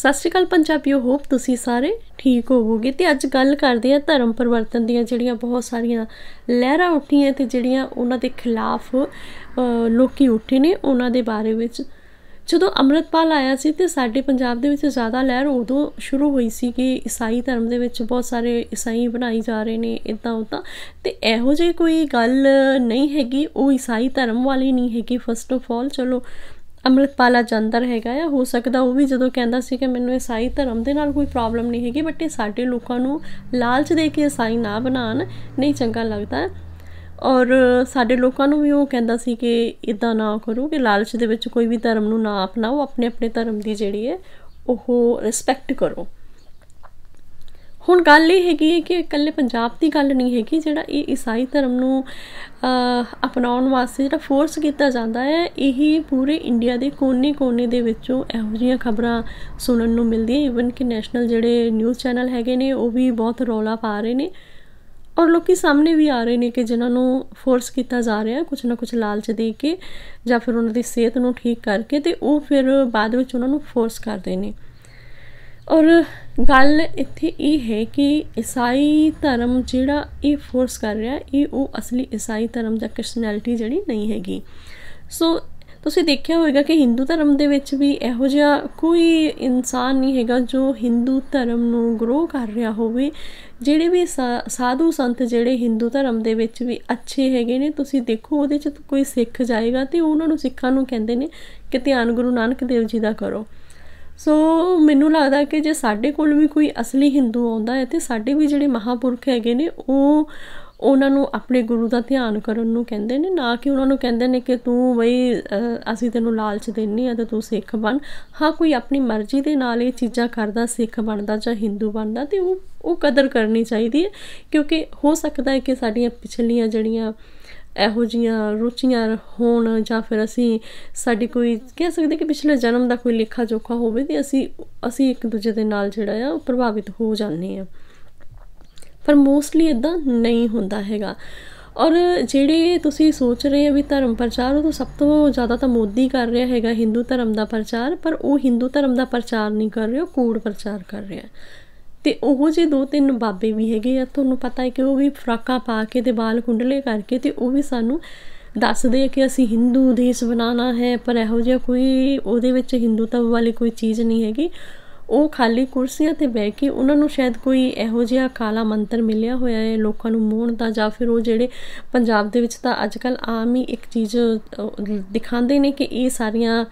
ਸਤਿ ਸ਼੍ਰੀ ਅਕਾਲ ਪੰਜਾਬੀਓ ਹੋਪ ਤੁਸੀਂ ਸਾਰੇ ਠੀਕ ਹੋਵੋਗੇ ਤੇ ਅੱਜ ਗੱਲ ਕਰਦੇ ਆ ਧਰਮ ਪਰਿਵਰਤਨ ਦੀਆਂ ਜਿਹੜੀਆਂ ਬਹੁਤ ਸਾਰੀਆਂ ਲਹਿਰਾਂ ਉੱਠੀਆਂ ਤੇ ਜਿਹੜੀਆਂ ਉਹਨਾਂ ਦੇ ਖਿਲਾਫ ਲੋਕੀ ਉੱਠੇ ਨੇ ਉਹਨਾਂ ਦੇ ਬਾਰੇ ਵਿੱਚ ਜਦੋਂ ਅਮਰਤਪਾਲ ਆਇਆ ਸੀ ਤੇ ਸਾਡੇ ਪੰਜਾਬ ਦੇ ਵਿੱਚ ਜ਼ਿਆਦਾ ਲਹਿਰ ਉਦੋਂ ਸ਼ੁਰੂ ਹੋਈ ਸੀ ਕਿ ਈਸਾਈ ਧਰਮ ਦੇ ਵਿੱਚ ਬਹੁਤ ਸਾਰੇ ਈਸਾਈ ਬਣਾਈ ਜਾ ਰਹੇ ਨੇ ਇਦਾਂ ਉਦਾਂ ਤੇ ਇਹੋ ਜਿਹੀ ਕੋਈ ਗੱਲ ਨਹੀਂ ਹੈਗੀ ਉਹ ਈਸਾਈ ਧਰਮ ਵਾਲੀ ਨਹੀਂ ਹੈਗੀ ਫਸਟ ਆਫ ਆਲ ਚਲੋ ਅਮਰਪਾਲਾ ਜੰਦਰ ਹੈਗਾ ਆ ਹੋ ਸਕਦਾ ਉਹ ਵੀ ਜਦੋਂ ਕਹਿੰਦਾ ਸੀ ਕਿ ਮੈਨੂੰ ਇਸਾਈ ਧਰਮ ਦੇ ਨਾਲ ਕੋਈ ਪ੍ਰੋਬਲਮ ਨਹੀਂ ਹੈਗੀ ਬਟ ਇਹ ਸਾਡੇ ਲੋਕਾਂ ਨੂੰ ਲਾਲਚ ਦੇ ਕੇ ਇਸਾਈ ਨਾ ਬਣਾਣ ਨਹੀਂ ਚੰਗਾ ਲੱਗਦਾ ਔਰ ਸਾਡੇ ਲੋਕਾਂ ਨੂੰ ਵੀ ਉਹ ਕਹਿੰਦਾ ਸੀ ਕਿ ਇਦਾਂ ਨਾ ਕਰੋ ਕਿ ਲਾਲਚ ਦੇ ਵਿੱਚ ਕੋਈ ਵੀ ਧਰਮ ਨੂੰ ਨਾ ਅਪਣਾਓ ਆਪਣੇ ਆਪਣੇ ਧਰਮ ਦੀ ਜਿਹੜੀ ਹੈ ਉਹ ਰਿਸਪੈਕਟ ਕਰੋ ਹੁਣ ਗੱਲ ਇਹ ਹੈਗੀ ਹੈ ਕਿ ਇਕੱਲੇ ਪੰਜਾਬ ਦੀ ਗੱਲ ਨਹੀਂ ਹੈਗੀ ਜਿਹੜਾ ਇਹ ਈਸਾਈ ਧਰਮ ਨੂੰ ਅਪਣਾਉਣ ਵਾਸਤੇ ਜਿਹੜਾ ਫੋਰਸ ਕੀਤਾ ਜਾਂਦਾ ਹੈ ਇਹ ਪੂਰੇ ਇੰਡੀਆ ਦੇ ਕੋਨੇ-ਕੋਨੇ ਦੇ ਵਿੱਚੋਂ ਇਹੋ ਜਿਹੀਆਂ ਖਬਰਾਂ ਸੁਣਨ ਨੂੰ ਮਿਲਦੀਆਂ ਇਵਨ ਕਿ ਨੈਸ਼ਨਲ ਜਿਹੜੇ ਨਿਊਜ਼ ਚੈਨਲ ਹੈਗੇ ਨੇ ਉਹ ਵੀ ਬਹੁਤ ਰੌਲਾ ਪਾ ਰਹੇ ਨੇ ਔਰ ਲੋਕੀ ਸਾਹਮਣੇ ਵੀ ਆ ਰਹੇ ਨੇ ਕਿ ਜਿਨ੍ਹਾਂ ਨੂੰ ਫੋਰਸ ਕੀਤਾ ਜਾ ਰਿਹਾ ਕੁਝ ਨਾ ਕੁਝ ਲਾਲਚ ਦੇ ਕੇ ਜਾਂ ਫਿਰ ਉਹਨਾਂ ਦੀ ਸਿਹਤ ਨੂੰ ਠੀਕ ਕਰਕੇ ਤੇ ਉਹ ਫਿਰ ਬਾਅਦ ਵਿੱਚ ਉਹਨਾਂ ਨੂੰ ਫੋਰਸ ਕਰਦੇ ਨੇ ਔਰ ਗੱਲ ਇੱਥੇ ਇਹ ਹੈ ਕਿ ਈਸਾਈ ਧਰਮ ਜਿਹੜਾ ਇਹ ਫੋਰਸ ਕਰ ਰਿਹਾ ਇਹ ਉਹ ਅਸਲੀ ਈਸਾਈ ਧਰਮ ਜਾਂ ਕ੍ਰਿਸਚੀਅਨਿਟੀ ਜਿਹੜੀ ਨਹੀਂ ਹੈਗੀ ਸੋ ਤੁਸੀਂ ਦੇਖਿਆ ਹੋਵੇਗਾ ਕਿ ਹਿੰਦੂ ਧਰਮ ਦੇ ਵਿੱਚ ਵੀ ਇਹੋ ਜਿਹਾ ਕੋਈ ਇਨਸਾਨ ਨਹੀਂ ਹੈਗਾ ਜੋ ਹਿੰਦੂ ਧਰਮ ਨੂੰ ਗਰੋ ਕਰ ਰਿਹਾ ਹੋਵੇ ਜਿਹੜੇ ਵੀ ਸਾਧੂ ਸੰਤ ਜਿਹੜੇ ਹਿੰਦੂ ਧਰਮ ਦੇ ਵਿੱਚ ਵੀ ਅੱਛੇ ਹੈਗੇ ਨੇ ਤੁਸੀਂ ਦੇਖੋ ਉਹਦੇ ਚ ਕੋਈ ਸਿੱਖ ਜਾਏਗਾ ਤੇ ਉਹਨਾਂ ਨੂੰ ਸਿੱਖਾਂ ਨੂੰ ਕਹਿੰਦੇ ਨੇ ਕਿ ਧਿਆਨ ਗੁਰੂ ਨਾਨਕ ਦੇਵ ਜੀ ਦਾ ਕਰੋ ਸੋ ਮੈਨੂੰ ਲੱਗਦਾ ਕਿ ਜੇ ਸਾਡੇ ਕੋਲ ਵੀ ਕੋਈ ਅਸਲੀ ਹਿੰਦੂ ਆਉਂਦਾ ਹੈ ਤੇ ਸਾਡੇ ਵੀ ਜਿਹੜੇ ਮਹਾਪੁਰਖ ਹੈਗੇ ਨੇ ਉਹ ਉਹਨਾਂ ਨੂੰ ਆਪਣੇ ਗੁਰੂ ਦਾ ਧਿਆਨ ਕਰਨ ਨੂੰ ਕਹਿੰਦੇ ਨੇ ਨਾ ਕਿ ਉਹਨਾਂ ਨੂੰ ਕਹਿੰਦੇ ਨੇ ਕਿ ਤੂੰ ਬਈ ਅਸੀਂ ਤੈਨੂੰ ਲਾਲਚ ਦੇਣੀ ਆ ਤੇ ਤੂੰ ਸਿੱਖ ਬਣ ਹਾਂ ਕੋਈ ਆਪਣੀ ਮਰਜ਼ੀ ਦੇ ਨਾਲ ਇਹ ਚੀਜ਼ਾਂ ਕਰਦਾ ਸਿੱਖ ਬਣਦਾ ਜਾਂ ਹਿੰਦੂ ਬਣਦਾ ਤੇ ਉਹ ਉਹ ਕਦਰ ਕਰਨੀ ਚਾਹੀਦੀ ਹੈ ਕਿਉਂਕਿ ਹੋ ਸਕਦਾ ਹੈ ਕਿ ਸਾਡੀਆਂ ਪਿਛਲੀਆਂ ਜਿਹੜੀਆਂ ਇਹੋ ਜੀਆਂ ਰੁਚੀਆਂ ਹੋਣ ਜਾਂ ਫਿਰ ਅਸੀਂ ਸਾਡੀ ਕੋਈ ਕਹਿ ਸਕਦੇ ਕਿ ਪਿਛਲੇ ਜਨਮ ਦਾ ਕੋਈ ਲੇਖਾ ਜੋਖਾ ਹੋਵੇ ਤੇ ਅਸੀਂ ਅਸੀਂ ਇੱਕ ਦੂਜੇ ਦੇ ਨਾਲ ਜਿਹੜਾ ਆ ਉਹ ਪ੍ਰਭਾਵਿਤ ਹੋ ਜਾਂਦੇ ਆ ਪਰ ਮੋਸਟਲੀ ਇਦਾਂ ਨਹੀਂ ਹੁੰਦਾ ਹੈਗਾ ਔਰ ਜਿਹੜੇ ਤੁਸੀਂ ਸੋਚ ਰਹੇ ਹੋ ਵੀ ਧਰਮ ਪ੍ਰਚਾਰ ਉਹ ਤਾਂ ਸਭ ਤੋਂ ਜ਼ਿਆਦਾ ਤਾਂ ਮੋਦੀ ਕਰ ਰਿਹਾ ਹੈਗਾ ਹਿੰਦੂ ਧਰਮ ਦਾ ਪ੍ਰਚਾਰ ਪਰ ਉਹ ਹਿੰਦੂ ਧਰਮ ਦਾ ਪ੍ਰਚਾਰ ਨਹੀਂ ਕਰ ਰਿਹਾ ਉਹ ਕੂੜ ਪ੍ਰਚਾਰ ਕਰ ਰਿਹਾ ਹੈ ਤੇ ਉਹ ਜੇ ਦੋ ਤਿੰਨ ਬਾਬੇ ਵੀ ਹੈਗੇ ਆ ਤੁਹਾਨੂੰ ਪਤਾ ਹੈ ਕਿ ਉਹ ਵੀ ਫਰਾਕਾ ਪਾ ਕੇ ਤੇ ਬਾਲ ਕੁੰਡਲੇ ਕਰਕੇ ਤੇ ਉਹ ਵੀ ਸਾਨੂੰ ਦੱਸਦੇ ਆ ਕਿ ਅਸੀਂ ਹਿੰਦੂ ਦੇਸ਼ ਬਣਾਉਣਾ ਹੈ ਪਰ ਇਹੋ ਜਿਹਾ ਕੋਈ ਉਹਦੇ ਵਿੱਚ ਹਿੰਦੂਤਵ ਵਾਲੀ ਕੋਈ ਚੀਜ਼ ਨਹੀਂ ਹੈਗੀ ਉਹ ਖਾਲੀ ਕੁਰਸੀਆਂ ਤੇ ਬਹਿ ਕੇ ਉਹਨਾਂ ਨੂੰ ਸ਼ਾਇਦ ਕੋਈ ਇਹੋ ਜਿਹਾ ਕਾਲਾ ਮੰਤਰ ਮਿਲਿਆ ਹੋਇਆ ਹੈ ਲੋਕਾਂ ਨੂੰ ਮੋਹਣ ਦਾ ਜਾਂ ਫਿਰ ਉਹ ਜਿਹੜੇ ਪੰਜਾਬ ਦੇ ਵਿੱਚ ਤਾਂ ਅੱਜਕੱਲ ਆਮ ਹੀ ਇੱਕ ਚੀਜ਼ ਦਿਖਾਉਂਦੇ ਨੇ ਕਿ ਇਹ ਸਾਰੀਆਂ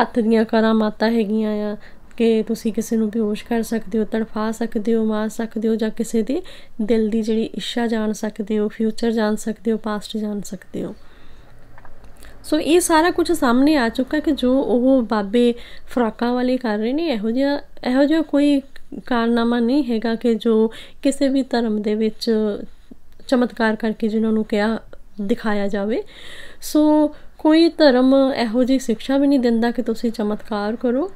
ਹੱਥ ਦੀਆਂ ਕਰਾਮਾਤਾਂ ਹੈਗੀਆਂ ਆ ਕਿ ਤੁਸੀਂ ਕਿਸੇ ਨੂੰ ਬੇਹੋਸ਼ ਕਰ ਸਕਦੇ ਹੋ ਤੜਫਾ ਸਕਦੇ ਹੋ ਮਾਰ ਸਕਦੇ ਹੋ ਜਾਂ ਕਿਸੇ ਦੀ ਦਿਲ ਦੀ ਜਿਹੜੀ ਇੱਛਾ ਜਾਣ ਸਕਦੇ ਹੋ ਫਿਊਚਰ ਜਾਣ ਸਕਦੇ ਹੋ ਪਾਸਟ ਜਾਣ ਸਕਦੇ ਹੋ ਸੋ ਇਹ ਸਾਰਾ ਕੁਝ ਸਾਹਮਣੇ ਆ ਚੁੱਕਾ ਕਿ ਜੋ ਉਹ ਬਾਬੇ ਫਰਾਕਾਂ ਵਾਲੇ ਕਰ ਰਹੇ ਨੇ ਇਹੋ ਜਿਹਾ ਇਹੋ ਜਿਹਾ ਕੋਈ ਕਾਰਨਾਮਾ ਨਹੀਂ ਹੈਗਾ ਕਿ ਜੋ ਕਿਸੇ ਵੀ ਧਰਮ ਦੇ ਵਿੱਚ ਚਮਤਕਾਰ ਕਰਕੇ ਜਿਨ੍ਹਾਂ ਨੂੰ ਕਿਹਾ ਦਿਖਾਇਆ ਜਾਵੇ ਸੋ ਕੋਈ ਧਰਮ ਇਹੋ ਜਿਹੀ ਸਿੱਖਿਆ ਵੀ ਨਹੀਂ ਦਿੰਦਾ ਕਿ ਤੁਸੀਂ ਚਮਤਕਾਰ ਕਰੋ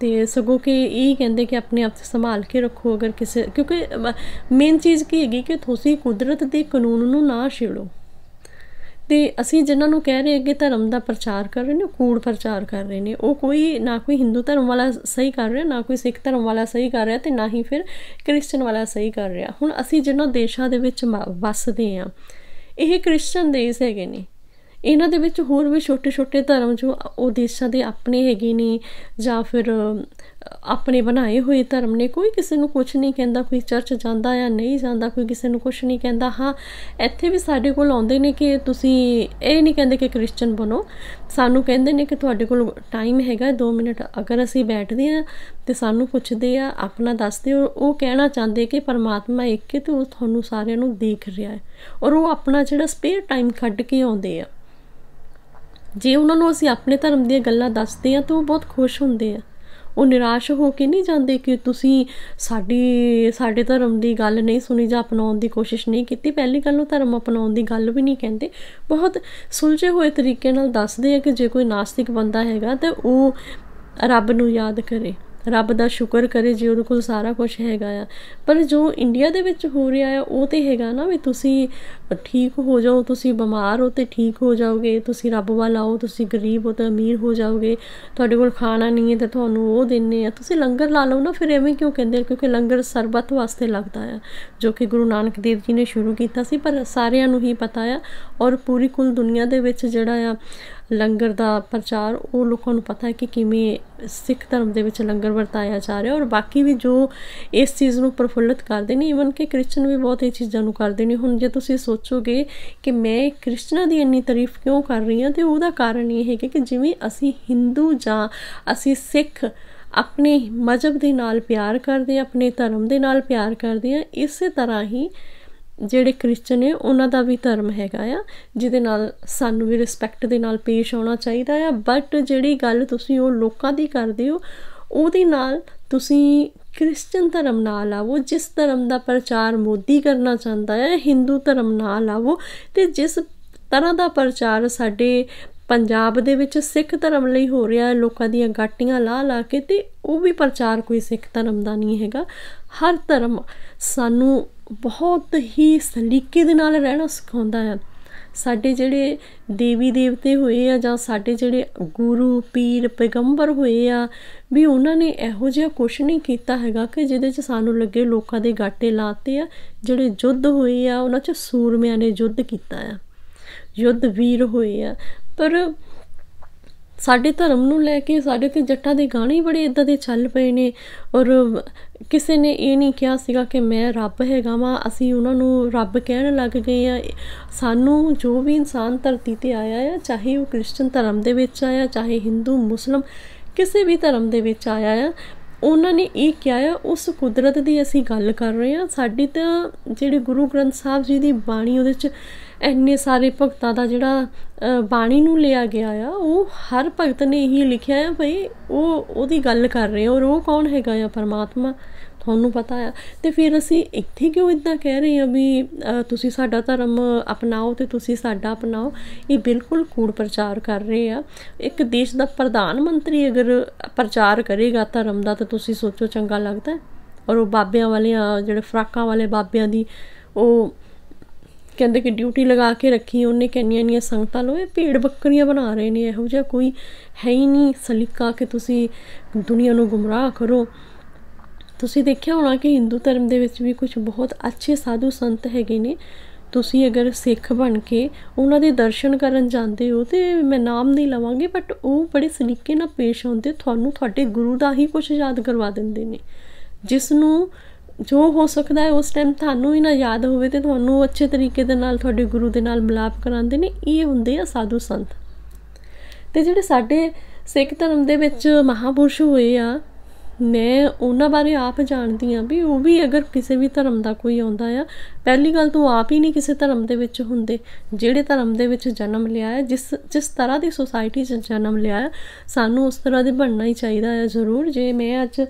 ਤੇ ਸਗੋਂ ਕਿ ਇਹ ਕਹਿੰਦੇ ਕਿ ਆਪਣੇ ਆਪ ਤੇ ਸੰਭਾਲ ਕੇ ਰੱਖੋ ਅਗਰ ਕਿਸੇ ਕਿਉਂਕਿ ਮੇਨ ਚੀਜ਼ ਕੀ ਹੈਗੀ ਕਿ ਤੁਸੀਂ ਕੁਦਰਤ ਦੇ ਕਾਨੂੰਨ ਨੂੰ ਨਾ ਛੇੜੋ ਤੇ ਅਸੀਂ ਜਿਨ੍ਹਾਂ ਨੂੰ ਕਹਿ ਰਹੇ ਅੱਗੇ ਧਰਮ ਦਾ ਪ੍ਰਚਾਰ ਕਰ ਰਹੇ ਨੇ ਕੂੜ ਪ੍ਰਚਾਰ ਕਰ ਰਹੇ ਨੇ ਉਹ ਕੋਈ ਨਾ ਕੋਈ ਹਿੰਦੂ ਧਰਮ ਵਾਲਾ ਸਹੀ ਕਰ ਰਿਹਾ ਨਾ ਕੋਈ ਸਿੱਖ ਧਰਮ ਵਾਲਾ ਸਹੀ ਕਰ ਰਿਹਾ ਤੇ ਨਾ ਹੀ ਫਿਰ ਕ੍ਰਿਸਚੀਅਨ ਵਾਲਾ ਸਹੀ ਕਰ ਰਿਹਾ ਹੁਣ ਅਸੀਂ ਜਿਨ੍ਹਾਂ ਦੇਸ਼ਾਂ ਦੇ ਵਿੱਚ ਵੱਸਦੇ ਆ ਇਹ ਕ੍ਰਿਸਚੀਅਨ ਦੇਸ਼ ਹੈਗੇ ਨੇ ਇਹਨਾਂ ਦੇ ਵਿੱਚ ਹੋਰ ਵੀ ਛੋਟੇ-ਛੋਟੇ ਧਰਮ ਜੋ ਉਹ ਦੇਸ਼ਾਂ ਦੇ ਆਪਣੇ ਹੈਗੇ ਨੇ ਜਾਂ ਫਿਰ ਆਪਣੇ ਬਣਾਏ ਹੋਏ ਧਰਮ ਨੇ ਕੋਈ ਕਿਸੇ ਨੂੰ ਕੁਝ ਨਹੀਂ ਕਹਿੰਦਾ ਕੋਈ ਚਰਚ ਜਾਂਦਾ ਜਾਂ ਨਹੀਂ ਜਾਂਦਾ ਕੋਈ ਕਿਸੇ ਨੂੰ ਕੁਝ ਨਹੀਂ ਕਹਿੰਦਾ ਹਾਂ ਇੱਥੇ ਵੀ ਸਾਡੇ ਕੋਲ ਆਉਂਦੇ ਨੇ ਕਿ ਤੁਸੀਂ ਇਹ ਨਹੀਂ ਕਹਿੰਦੇ ਕਿ ਕ੍ਰਿਸਚੀਅਨ ਬਣੋ ਸਾਨੂੰ ਕਹਿੰਦੇ ਨੇ ਕਿ ਤੁਹਾਡੇ ਕੋਲ ਟਾਈਮ ਹੈਗਾ 2 ਮਿੰਟ ਅਗਰ ਅਸੀਂ ਬੈਠਦੇ ਆ ਤੇ ਸਾਨੂੰ ਪੁੱਛਦੇ ਆ ਆਪਣਾ ਦੱਸਦੇ ਉਹ ਕਹਿਣਾ ਚਾਹੁੰਦੇ ਕਿ ਪਰਮਾਤਮਾ ਇੱਕ ਹੈ ਤੇ ਉਹ ਤੁਹਾਨੂੰ ਸਾਰਿਆਂ ਨੂੰ ਦੇਖ ਰਿਹਾ ਹੈ ਔਰ ਉਹ ਆਪਣਾ ਜਿਹੜਾ ਸਪੇਅਰ ਟਾਈਮ ਕੱਢ ਕੇ ਆਉਂਦੇ ਆ ਜੇ ਉਹਨਾਂ ਨੂੰ ਅਸੀਂ ਆਪਣੇ ਧਰਮ ਦੀਆਂ ਗੱਲਾਂ ਦੱਸਦੇ ਆ ਤਾਂ ਉਹ ਬਹੁਤ ਖੁਸ਼ ਹੁੰਦੇ ਆ ਉਹ ਨਿਰਾਸ਼ ਹੋ ਕੇ ਨਹੀਂ ਜਾਂਦੇ ਕਿ ਤੁਸੀਂ ਸਾਡੀ ਸਾਡੇ ਧਰਮ ਦੀ ਗੱਲ ਨਹੀਂ ਸੁਣੀ ਜਾਂ ਅਪਣਾਉਣ ਦੀ ਕੋਸ਼ਿਸ਼ ਨਹੀਂ ਕੀਤੀ ਪਹਿਲੀ ਗੱਲ ਨੂੰ ਧਰਮ ਅਪਣਾਉਣ ਦੀ ਗੱਲ ਵੀ ਨਹੀਂ ਕਹਿੰਦੇ ਬਹੁਤ ਸੁਲਝੇ ਹੋਏ ਤਰੀਕੇ ਨਾਲ ਦੱਸਦੇ ਆ ਕਿ ਜੇ ਕੋਈ ਨਾਸਤਿਕ ਬੰਦਾ ਹੈਗਾ ਤਾਂ ਉਹ ਰੱਬ ਨੂੰ ਯਾਦ ਕਰੇ ਰੱਬ ਦਾ ਸ਼ੁਕਰ ਕਰੇ ਜੀ ਉਹਦੇ ਕੋਲ ਸਾਰਾ ਕੁਝ ਹੈਗਾ ਆ ਪਰ ਜੋ ਇੰਡੀਆ ਦੇ ਵਿੱਚ ਹੋ ਰਿਹਾ ਆ ਉਹ ਤੇ ਹੈਗਾ ਨਾ ਵੀ ਤੁਸੀਂ ਠੀਕ ਹੋ ਜਾਓ ਤੁਸੀਂ ਬਿਮਾਰ ਹੋ ਤੇ ਠੀਕ ਹੋ ਜਾਓਗੇ ਤੁਸੀਂ ਰੱਬ ਵੱਲ ਆਓ ਤੁਸੀਂ ਗਰੀਬ ਹੋ ਤਾਂ ਅਮੀਰ ਹੋ ਜਾਓਗੇ ਤੁਹਾਡੇ ਕੋਲ ਖਾਣਾ ਨਹੀਂ ਹੈ ਤਾਂ ਤੁਹਾਨੂੰ ਉਹ ਦਿੰਨੇ ਆ ਤੁਸੀਂ ਲੰਗਰ ਲਾ ਲਓ ਨਾ ਫਿਰ ਐਵੇਂ ਕਿਉਂ ਕਹਿੰਦੇ ਕਿਉਂਕਿ ਲੰਗਰ ਸਰਬਤ ਵਾਸਤੇ ਲੱਗਦਾ ਆ ਜੋ ਕਿ ਗੁਰੂ ਨਾਨਕ ਦੇਵ ਜੀ ਨੇ ਸ਼ੁਰੂ ਕੀਤਾ ਸੀ ਪਰ ਸਾਰਿਆਂ ਨੂੰ ਹੀ ਪਤਾ ਆ ਔਰ ਪੂਰੀ ਕੁੱਲ ਦੁਨੀਆ ਦੇ ਵਿੱਚ ਜਿਹੜਾ ਆ ਲੰਗਰ ਦਾ ਪ੍ਰਚਾਰ ਉਹ ਲੋਕਾਂ ਨੂੰ ਪਤਾ ਹੈ ਕਿ ਕਿਵੇਂ ਸਿੱਖ ਧਰਮ ਦੇ ਵਿੱਚ ਲੰਗਰ ਵਰਤਾਇਆ ਜਾ ਰਿਹਾ ਔਰ ਬਾਕੀ ਵੀ ਜੋ ਇਸ ਚੀਜ਼ ਨੂੰ ਪ੍ਰਫੁੱਲਤ ਕਰਦੇ ਨੇ ਇਵਨ ਕਿ ਕ੍ਰਿਸਚਨ ਵੀ ਬਹੁਤ ਇਹ ਚੀਜ਼ਾਂ ਨੂੰ ਕਰਦੇ ਨੇ ਹੁਣ ਜੇ ਤੁਸੀਂ ਸੋਚੋਗੇ ਕਿ ਮੈਂ ਕ੍ਰਿਸਚਨਾਂ ਦੀ ਇੰਨੀ ਤਾਰੀਫ ਕਿਉਂ ਕਰ ਰਹੀ ਹਾਂ ਤੇ ਉਹਦਾ ਕਾਰਨ ਇਹ ਹੈ ਕਿ ਜਿਵੇਂ ਅਸੀਂ ਹਿੰਦੂ ਜਾਂ ਅਸੀਂ ਸਿੱਖ ਆਪਣੇ ਮਜਬ ਦੇ ਨਾਲ ਪਿਆਰ ਕਰਦੇ ਆਪਣੇ ਧਰਮ ਦੇ ਨਾਲ ਪਿਆਰ ਕਰਦੇ ਆ ਇਸੇ ਤਰ੍ਹਾਂ ਹੀ ਜਿਹੜੇ ਕ੍ਰਿਸਚਨ ਨੇ ਉਹਨਾਂ ਦਾ ਵੀ ਧਰਮ ਹੈਗਾ ਆ ਜਿਹਦੇ ਨਾਲ ਸਾਨੂੰ ਵੀ ਰਿਸਪੈਕਟ ਦੇ ਨਾਲ ਪੇਸ਼ ਆਉਣਾ ਚਾਹੀਦਾ ਆ ਬਟ ਜਿਹੜੀ ਗੱਲ ਤੁਸੀਂ ਉਹ ਲੋਕਾਂ ਦੀ ਕਰਦੇ ਹੋ ਉਹਦੇ ਨਾਲ ਤੁਸੀਂ ਕ੍ਰਿਸਚਨ ਧਰਮ ਨਾਲ ਆਵੋ ਜਿਸ ਧਰਮ ਦਾ ਪ੍ਰਚਾਰ ਮੋਦੀ ਕਰਨਾ ਚਾਹੁੰਦਾ ਹੈ ਹਿੰਦੂ ਧਰਮ ਨਾਲ ਆਵੋ ਤੇ ਜਿਸ ਤਰ੍ਹਾਂ ਦਾ ਪ੍ਰਚਾਰ ਸਾਡੇ ਪੰਜਾਬ ਦੇ ਵਿੱਚ ਸਿੱਖ ਧਰਮ ਲਈ ਹੋ ਰਿਹਾ ਲੋਕਾਂ ਦੀਆਂ ਗਾਟੀਆਂ ਲਾ ਲਾ ਕੇ ਤੇ ਉਹ ਵੀ ਪ੍ਰਚਾਰ ਕੋਈ ਸਿੱਖ ਧਰਮ ਦਾ ਨਹੀਂ ਹੈਗਾ ਹਰ ਧਰਮ ਸਾਨੂੰ ਬਹੁਤ ਹੀ ਸਲੀਕੇ ਦੇ ਨਾਲ ਰਹਿਣਾ ਸਿਖਾਉਂਦਾ ਹੈ ਸਾਡੇ ਜਿਹੜੇ ਦੇਵੀ ਦੇਵਤੇ ਹੋਏ ਆ ਜਾਂ ਸਾਡੇ ਜਿਹੜੇ ਗੁਰੂ ਪੀਰ ਪੈਗੰਬਰ ਹੋਏ ਆ ਵੀ ਉਹਨਾਂ ਨੇ ਇਹੋ ਜਿਹਾ ਕੁਝ ਨਹੀਂ ਕੀਤਾ ਹੈਗਾ ਕਿ ਜਿਹਦੇ 'ਚ ਸਾਨੂੰ ਲੱਗੇ ਲੋਕਾਂ ਦੇ ਗਾਟੇ ਲਾਤੇ ਆ ਜਿਹੜੇ ਜੁੱਧ ਹੋਏ ਆ ਉਹਨਾਂ 'ਚ ਸੂਰਮਿਆਂ ਨੇ ਜੁੱਧ ਕੀਤਾ ਆ ਯੁੱਧ ਵੀਰ ਹੋਏ ਆ ਪਰ ਸਾਡੇ ਧਰਮ ਨੂੰ ਲੈ ਕੇ ਸਾਡੇ ਤੇ ਜੱਟਾਂ ਦੇ ਗਾਣੇ ਬੜੇ ਇਦਾਂ ਦੇ ਚੱਲ ਪਏ ਨੇ ਔਰ ਕਿਸੇ ਨੇ ਇਹ ਨਹੀਂ ਕਿਹਾ ਸੀਗਾ ਕਿ ਮੈਂ ਰੱਬ ਹੈਗਾ ਵਾਂ ਅਸੀਂ ਉਹਨਾਂ ਨੂੰ ਰੱਬ ਕਹਿਣ ਲੱਗ ਗਏ ਆ ਸਾਨੂੰ ਜੋ ਵੀ ਇਨਸਾਨ ਧਰਤੀ ਤੇ ਆਇਆ ਆ ਚਾਹੇ ਉਹ ਕ੍ਰਿਸਚਨ ਧਰਮ ਦੇ ਵਿੱਚ ਆਇਆ ਚਾਹੇ ਹਿੰਦੂ ਮੁਸਲਮ ਕਿਸੇ ਵੀ ਧਰਮ ਦੇ ਵਿੱਚ ਆਇਆ ਆ ਉਹਨਾਂ ਨੇ ਇਹ ਕਿਹਾ ਆ ਉਸ ਕੁਦਰਤ ਦੀ ਅਸੀਂ ਗੱਲ ਕਰ ਰਹੇ ਆ ਸਾਡੀ ਤਾਂ ਜਿਹੜੇ ਗੁਰੂ ਗ੍ਰੰਥ ਸਾਹਿਬ ਜੀ ਦੀ ਬਾਣੀ ਉਹਦੇ ਵਿੱਚ ਇੰਨੇ ਸਾਰੇ ਭਗਤਾਂ ਦਾ ਜਿਹੜਾ ਬਾਣੀ ਨੂੰ ਲਿਆ ਗਿਆ ਆ ਉਹ ਹਰ ਭਗਤ ਨੇ ਇਹੀ ਲਿਖਿਆ ਆ ਭਈ ਉਹ ਉਹਦੀ ਗੱਲ ਕਰ ਰਹੇ ਔਰ ਉਹ ਕੌਣ ਹੈਗਾ ਆ ਪਰਮਾਤਮਾ ਤੁਹਾਨੂੰ ਪਤਾ ਆ ਤੇ ਫਿਰ ਅਸੀਂ ਇੱਥੇ ਕਿਉਂ ਇਦਾਂ ਕਹਿ ਰਹੇ ਆ ਵੀ ਤੁਸੀਂ ਸਾਡਾ ਧਰਮ ਅਪਣਾਓ ਤੇ ਤੁਸੀਂ ਸਾਡਾ ਅਪਣਾਓ ਇਹ ਬਿਲਕੁਲ ਕੂੜ ਪ੍ਰਚਾਰ ਕਰ ਰਹੇ ਆ ਇੱਕ ਦੇਸ਼ ਦਾ ਪ੍ਰਧਾਨ ਮੰਤਰੀ ਅਗਰ ਪ੍ਰਚਾਰ ਕਰੇਗਾ ਧਰਮ ਦਾ ਤਾਂ ਤੁਸੀਂ ਸੋਚੋ ਚੰਗਾ ਲੱਗਦਾ ਔਰ ਉਹ ਬਾਬਿਆਂ ਵਾਲੇ ਜਿਹੜੇ ਫਰਾਕਾਂ ਵਾਲੇ ਬਾਬਿਆਂ ਦੀ ਉਹ ਕਹਿੰਦੇ ਕਿ ਡਿਊਟੀ ਲਗਾ ਕੇ ਰੱਖੀ ਉਹਨੇ ਕੰਨੀਆਂ ਨੀਆਂ ਸੰਗਤਾਂ ਲੋਏ ਇਹ ਭੀੜ ਬੱਕਰੀਆਂ ਬਣਾ ਰਹੇ ਨੇ ਇਹੋ ਜਿਹਾ ਕੋਈ ਹੈ ਹੀ ਨਹੀਂ ਸਲੀਕਾ ਕਿ ਤੁਸੀਂ ਦੁਨੀਆ ਨੂੰ ਗੁੰਮਰਾਹ ਕਰੋ ਤੁਸੀਂ ਦੇਖਿਆ ਹੋਣਾ ਕਿ ਹਿੰਦੂ ਧਰਮ ਦੇ ਵਿੱਚ ਵੀ ਕੁਝ ਬਹੁਤ ਅੱਛੇ ਸਾਧੂ ਸੰਤ ਹੈਗੇ ਨੇ ਤੁਸੀਂ ਅਗਰ ਸਿੱਖ ਬਣ ਕੇ ਉਹਨਾਂ ਦੇ ਦਰਸ਼ਨ ਕਰਨ ਜਾਂਦੇ ਹੋ ਤੇ ਮੈਂ ਨਾਮ ਨਹੀਂ ਲਵਾਂਗੀ ਬਟ ਉਹ ਬੜੇ ਸਲੀਕੇ ਨਾਲ ਪੇਸ਼ ਆਉਂਦੇ ਤੁਹਾਨੂੰ ਤੁਹਾਡੇ ਗੁਰੂ ਦਾ ਹੀ ਕੁਝ ਯਾਦ ਕਰਵਾ ਦਿੰਦੇ ਨੇ ਜਿਸ ਨੂੰ ਜੋ ਹੋ ਸਕਦਾ ਹੈ ਉਸ ਟਾਈਮ ਤੁਹਾਨੂੰ ਹੀ ਨਾ ਯਾਦ ਹੋਵੇ ਤੇ ਤੁਹਾਨੂੰ ਅੱਛੇ ਤਰੀਕੇ ਦੇ ਨਾਲ ਤੁਹਾਡੇ ਗੁਰੂ ਦੇ ਨਾਲ ਮਿਲਾਪ ਕਰਾਉਂਦੇ ਨੇ ਇਹ ਹੁੰਦੇ ਆ ਸਾਧੂ ਸੰਤ ਤੇ ਜਿਹੜੇ ਸਾਡੇ ਸਿੱਖ ਧਰਮ ਦੇ ਵਿੱਚ ਮਹਾਪੁਰਸ਼ ਹੋਏ ਆ ਮੈਂ ਉਹਨਾਂ ਬਾਰੇ ਆਪ ਜਾਣਦੀ ਆ ਵੀ ਉਹ ਵੀ ਅਗਰ ਕਿਸੇ ਵੀ ਧਰਮ ਦਾ ਕੋਈ ਆਉਂਦਾ ਆ ਪਹਿਲੀ ਗੱਲ ਤੋਂ ਆਪ ਹੀ ਨਹੀਂ ਕਿਸੇ ਧਰਮ ਦੇ ਵਿੱਚ ਹੁੰਦੇ ਜਿਹੜੇ ਧਰਮ ਦੇ ਵਿੱਚ ਜਨਮ ਲਿਆ ਹੈ ਜਿਸ ਜਿਸ ਤਰ੍ਹਾਂ ਦੀ ਸੋਸਾਇਟੀ 'ਚ ਜਨਮ ਲਿਆ ਸਾਨੂੰ ਉਸ ਤਰ੍ਹਾਂ ਦੇ ਬਣਨਾ ਹੀ ਚਾਹੀਦਾ ਹੈ ਜ਼ਰੂਰ ਜੇ ਮੈਂ ਅੱਜ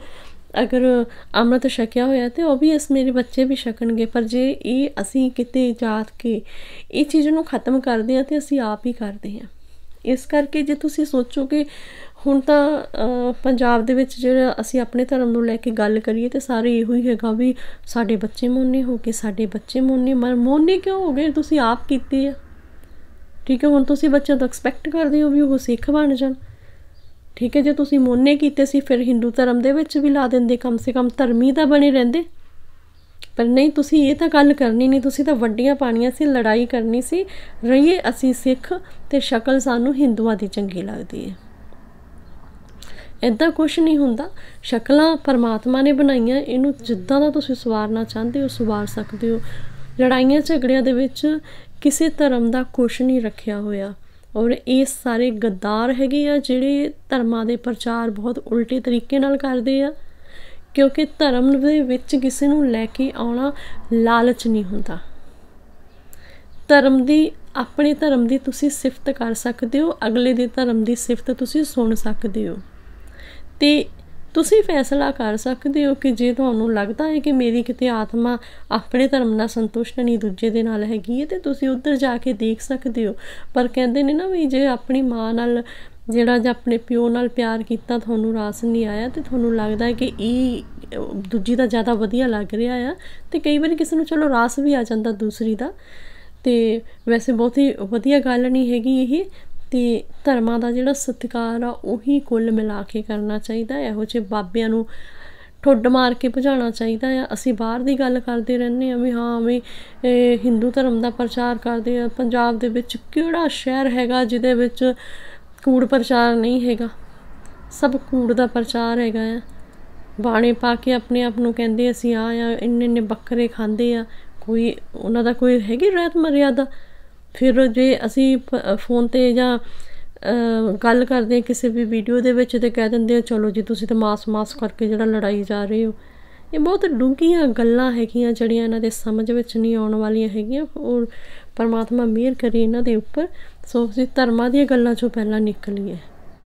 ਅਗਰ ਅਮਰਤ ਸ਼ਕਿਆ ਹੋਇਆ ਤੇ ਓਬਵੀਅਸ ਮੇਰੇ ਬੱਚੇ ਵੀ ਸ਼ਕਣਗੇ ਪਰ ਜੇ ਇਹ ਅਸੀਂ ਕਿਤੇ ਜਾਤ ਕੇ ਇਹ ਚੀਜ਼ ਨੂੰ ਖਤਮ ਕਰਦੇ ਆ ਤੇ ਅਸੀਂ ਆਪ ਹੀ ਕਰਦੇ ਆ ਇਸ ਕਰਕੇ ਜੇ ਤੁਸੀਂ ਸੋਚੋ ਕਿ ਹੁਣ ਤਾਂ ਪੰਜਾਬ ਦੇ ਵਿੱਚ ਜਿਹੜਾ ਅਸੀਂ ਆਪਣੇ ਧਰਮ ਨੂੰ ਲੈ ਕੇ ਗੱਲ ਕਰੀਏ ਤੇ ਸਾਰੇ ਇਹੋ ਹੀ ਹੈਗਾ ਵੀ ਸਾਡੇ ਬੱਚੇ ਮੋਨੇ ਹੋ ਕੇ ਸਾਡੇ ਬੱਚੇ ਮੋਨੇ ਮਰ ਮੋਨੇ ਕਿਉਂ ਹੋ ਗਏ ਤੁਸੀਂ ਆਪ ਕੀਤੀ ਆ ਠੀਕ ਹੈ ਹੁਣ ਤੁਸੀਂ ਬੱਚਿਆਂ ਤੋਂ ਐਕਸਪੈਕਟ ਕਰਦੇ ਹੋ ਵੀ ਉਹ ਸਿੱਖ ਬਣ ਜਾਣ ਠੀਕ ਹੈ ਜੇ ਤੁਸੀਂ ਮੋਨੇ ਕੀਤੇ ਸੀ ਫਿਰ ਹਿੰਦੂ ਧਰਮ ਦੇ ਵਿੱਚ ਵੀ ਲਾ ਦਿੰਦੇ ਕਮ ਸੇ ਕਮ ਧਰਮੀ ਤਾਂ ਬਣੇ ਰਹਿੰਦੇ ਪਰ ਨਹੀਂ ਤੁਸੀਂ ਇਹ ਤਾਂ ਗੱਲ ਕਰਨੀ ਨਹੀਂ ਤੁਸੀਂ ਤਾਂ ਵੱਡੀਆਂ ਪਾਣੀਆਂ ਸੀ ਲੜਾਈ ਕਰਨੀ ਸੀ ਰਹੀਏ ਅਸੀਂ ਸਿੱਖ ਤੇ ਸ਼ਕਲ ਸਾਨੂੰ ਹਿੰਦੂਆਂ ਦੀ ਚੰਗੀ ਲੱਗਦੀ ਹੈ ਐਦਾਂ ਕੁਝ ਨਹੀਂ ਹੁੰਦਾ ਸ਼ਕਲਾਂ ਪਰਮਾਤਮਾ ਨੇ ਬਣਾਈਆਂ ਇਹਨੂੰ ਜਿੱਦਾਂ ਦਾ ਤੁਸੀਂ ਸਵਾਰਨਾ ਚਾਹੁੰਦੇ ਹੋ ਸਵਾਰ ਸਕਦੇ ਹੋ ਲੜਾਈਆਂ ਝਗੜਿਆਂ ਦੇ ਵਿੱਚ ਕਿਸੇ ਧਰਮ ਦਾ ਕੁਝ ਨਹੀਂ ਰੱਖਿਆ ਹੋਇਆ ਔਰ ਇਹ ਸਾਰੇ ਗੱਦਾਰ ਹੈਗੇ ਆ ਜਿਹੜੇ ਧਰਮਾਂ ਦੇ ਪ੍ਰਚਾਰ ਬਹੁਤ ਉਲਟੇ ਤਰੀਕੇ ਨਾਲ ਕਰਦੇ ਆ ਕਿਉਂਕਿ ਧਰਮ ਦੇ ਵਿੱਚ ਕਿਸੇ ਨੂੰ ਲੈ ਕੇ ਆਉਣਾ ਲਾਲਚ ਨਹੀਂ ਹੁੰਦਾ ਧਰਮ ਦੀ ਆਪਣੇ ਧਰਮ ਦੀ ਤੁਸੀਂ ਸਿਫਤ ਕਰ ਸਕਦੇ ਹੋ ਅਗਲੇ ਦੇ ਧਰਮ ਦੀ ਸਿਫਤ ਤੁਸੀਂ ਸੁਣ ਸਕਦੇ ਹੋ ਤੇ ਤੁਸੀਂ ਫੈਸਲਾ ਕਰ ਸਕਦੇ ਹੋ ਕਿ ਜੇ ਤੁਹਾਨੂੰ ਲੱਗਦਾ ਹੈ ਕਿ ਮੇਰੀ ਕਿਤੇ ਆਤਮਾ ਆਪਣੇ ਧਰਮ ਨਾਲ ਸੰਤੁਸ਼ਟ ਨਹੀਂ ਦੂਜੇ ਦੇ ਨਾਲ ਹੈਗੀ ਹੈ ਤੇ ਤੁਸੀਂ ਉੱਧਰ ਜਾ ਕੇ ਦੇਖ ਸਕਦੇ ਹੋ ਪਰ ਕਹਿੰਦੇ ਨੇ ਨਾ ਵੀ ਜੇ ਆਪਣੀ ਮਾਂ ਨਾਲ ਜਿਹੜਾ ਜੇ ਆਪਣੇ ਪਿਓ ਨਾਲ ਪਿਆਰ ਕੀਤਾ ਤੁਹਾਨੂੰ ਰਾਸ ਨਹੀਂ ਆਇਆ ਤੇ ਤੁਹਾਨੂੰ ਲੱਗਦਾ ਹੈ ਕਿ ਇਹ ਦੂਜੀ ਦਾ ਜ਼ਿਆਦਾ ਵਧੀਆ ਲੱਗ ਰਿਹਾ ਆ ਤੇ ਕਈ ਵਾਰ ਕਿਸੇ ਨੂੰ ਚਲੋ ਰਾਸ ਵੀ ਆ ਜਾਂਦਾ ਦੂਸਰੀ ਦਾ ਤੇ ਵੈਸੇ ਬਹੁਤ ਹੀ ਵਧੀਆ ਗੱਲ ਨਹੀਂ ਹੈਗੀ ਇਹ ਤੇ ਧਰਮਾਂ ਦਾ ਜਿਹੜਾ ਸਤਿਕਾਰ ਆ ਉਹੀ ਕੁੱਲ ਮਿਲਾ ਕੇ ਕਰਨਾ ਚਾਹੀਦਾ ਇਹੋ ਜਿਹੇ ਬਾਬਿਆਂ ਨੂੰ ਠੁੱਡ ਮਾਰ ਕੇ ਭਜਾਉਣਾ ਚਾਹੀਦਾ ਆ ਅਸੀਂ ਬਾਹਰ ਦੀ ਗੱਲ ਕਰਦੇ ਰਹਿੰਦੇ ਆ ਵੀ ਹਾਂ ਵੀ ਇਹ ਹਿੰਦੂ ਧਰਮ ਦਾ ਪ੍ਰਚਾਰ ਕਰਦੇ ਆ ਪੰਜਾਬ ਦੇ ਵਿੱਚ ਕਿਹੜਾ ਸ਼ਹਿਰ ਹੈਗਾ ਜਿਹਦੇ ਵਿੱਚ ਕੂੜ ਪ੍ਰਚਾਰ ਨਹੀਂ ਹੈਗਾ ਸਭ ਕੂੜ ਦਾ ਪ੍ਰਚਾਰ ਹੈਗਾ ਆ ਬਾਣੇ ਪਾ ਕੇ ਆਪਣੇ ਆਪ ਨੂੰ ਕਹਿੰਦੇ ਅਸੀਂ ਆ ਆ ਇੰਨੇ ਇੰਨੇ ਬੱਕਰੇ ਖਾਂਦੇ ਆ ਕੋਈ ਉਹਨਾਂ ਦਾ ਕੋਈ ਹੈਗੀ ਰਹਿਤ ਮਰਿਆਦਾ ਫਿਰ ਜੇ ਅਸੀਂ ਫੋਨ ਤੇ ਜਾਂ ਗੱਲ ਕਰਦੇ ਕਿਸੇ ਵੀ ਵੀਡੀਓ ਦੇ ਵਿੱਚ ਤੇ ਕਹਿ ਦਿੰਦੇ ਆ ਚਲੋ ਜੀ ਤੁਸੀਂ ਤਾਂ ਮਾਸ ਮਾਸ ਕਰਕੇ ਜਿਹੜਾ ਲੜਾਈ ਜਾ ਰਹੇ ਹੋ ਇਹ ਬਹੁਤ ਡੂੰਘੀਆਂ ਗੱਲਾਂ ਹੈਗੀਆਂ ਜਿਹੜੀਆਂ ਇਹਨਾਂ ਦੇ ਸਮਝ ਵਿੱਚ ਨਹੀਂ ਆਉਣ ਵਾਲੀਆਂ ਹੈਗੀਆਂ ਔਰ ਪਰਮਾਤਮਾ ਮਿਹਰ ਕਰੇ ਇਹਨਾਂ ਦੇ ਉੱਪਰ ਸੋ ਜੀ ਧਰਮਾਂ ਦੀਆਂ ਗੱਲਾਂ ਚੋਂ ਪਹਿਲਾਂ ਨਿਕਲੀਏ